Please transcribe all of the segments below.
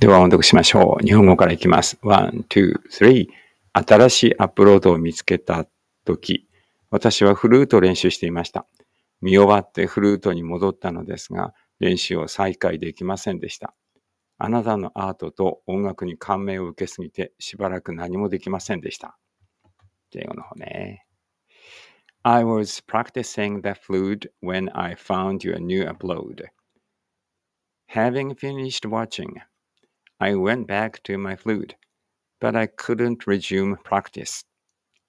では音読しましょう。日本語からいきます。1、2、3。新しいアップロードを見つけた時、私はフルートを練習していました。見終わってフルートに戻ったのですが、練習を再開できませんでした。あなたのアートと音楽に感銘を受けすぎて、しばらく何もできませんでした。英語の方ね。I was practicing the flute when I found your new upload. Having finished watching, I went back to my flute, but I couldn't resume practice.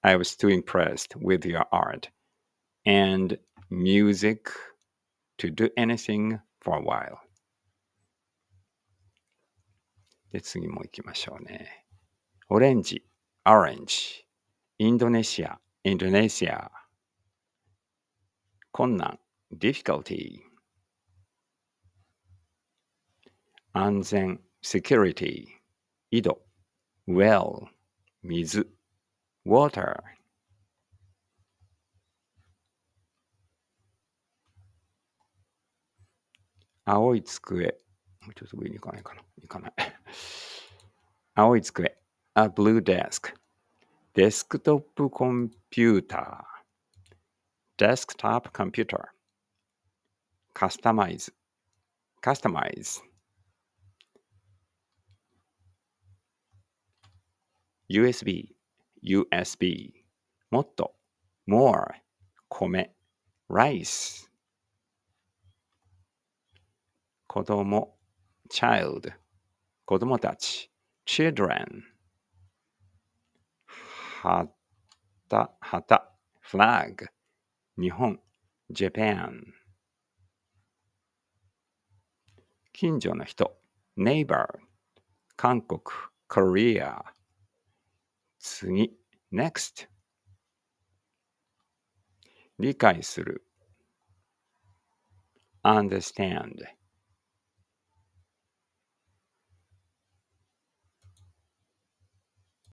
I was too impressed with your art and music to do anything for a while. で、次も行きましょうね。オレンジ、オレンジ。インドネシア、インドネシア。困難、difficulty。安全、security 井戸 well 水 water 青い机ちょっと上に行かないかな行かない青い机 a blue desk computer. desktop computer customize customize USB、USB、もっと、more、米、rice。子供、child、子供たち、children。旗、旗、flag、日本、Japan。近所の人、neighbor、韓国、Korea。次、next。理解する。understand。